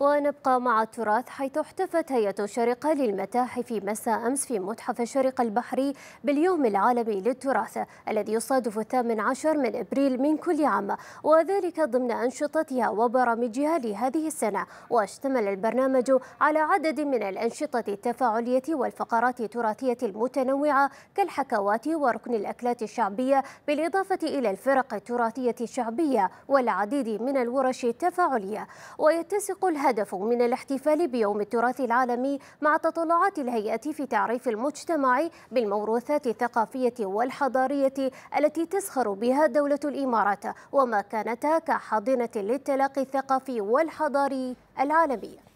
ونبقى مع التراث حيث احتفت هيئة الشارقة للمتاحف مساء أمس في متحف الشارقة البحري باليوم العالمي للتراث الذي يصادف الثامن عشر من أبريل من كل عام وذلك ضمن أنشطتها وبرامجها لهذه السنة واشتمل البرنامج على عدد من الأنشطة التفاعلية والفقرات التراثية المتنوعة كالحكوات وركن الأكلات الشعبية بالإضافة إلى الفرق التراثية الشعبية والعديد من الورش التفاعلية ويتسق الهيئة الهدف من الاحتفال بيوم التراث العالمي مع تطلعات الهيئة في تعريف المجتمع بالموروثات الثقافية والحضارية التي تسخر بها دولة الإمارات ومكانتها كحاضنة للتلاقي الثقافي والحضاري العالمي